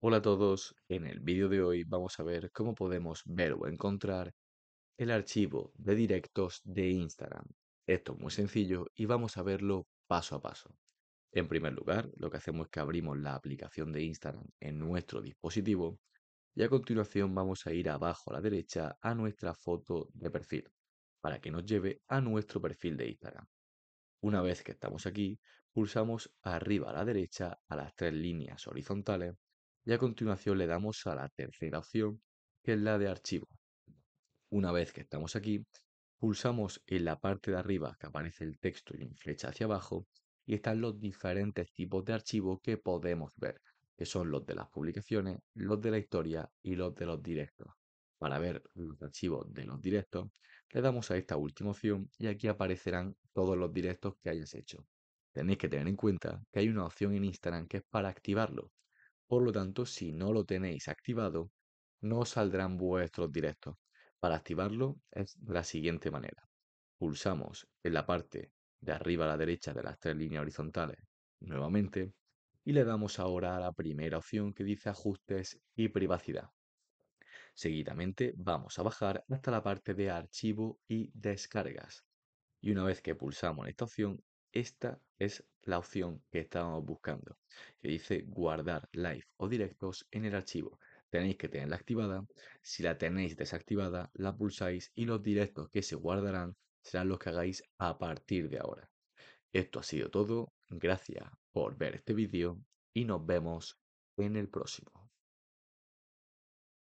Hola a todos, en el vídeo de hoy vamos a ver cómo podemos ver o encontrar el archivo de directos de Instagram. Esto es muy sencillo y vamos a verlo paso a paso. En primer lugar, lo que hacemos es que abrimos la aplicación de Instagram en nuestro dispositivo y a continuación vamos a ir abajo a la derecha a nuestra foto de perfil para que nos lleve a nuestro perfil de Instagram. Una vez que estamos aquí, pulsamos arriba a la derecha a las tres líneas horizontales y a continuación le damos a la tercera opción, que es la de archivo. Una vez que estamos aquí, pulsamos en la parte de arriba que aparece el texto y en flecha hacia abajo y están los diferentes tipos de archivos que podemos ver, que son los de las publicaciones, los de la historia y los de los directos. Para ver los archivos de los directos, le damos a esta última opción y aquí aparecerán todos los directos que hayas hecho. Tenéis que tener en cuenta que hay una opción en Instagram que es para activarlo, por lo tanto, si no lo tenéis activado, no saldrán vuestros directos. Para activarlo es la siguiente manera. Pulsamos en la parte de arriba a la derecha de las tres líneas horizontales nuevamente y le damos ahora a la primera opción que dice ajustes y privacidad. Seguidamente vamos a bajar hasta la parte de archivo y descargas. Y una vez que pulsamos en esta opción, esta es la opción que estábamos buscando, que dice guardar live o directos en el archivo. Tenéis que tenerla activada, si la tenéis desactivada, la pulsáis y los directos que se guardarán serán los que hagáis a partir de ahora. Esto ha sido todo, gracias por ver este vídeo y nos vemos en el próximo.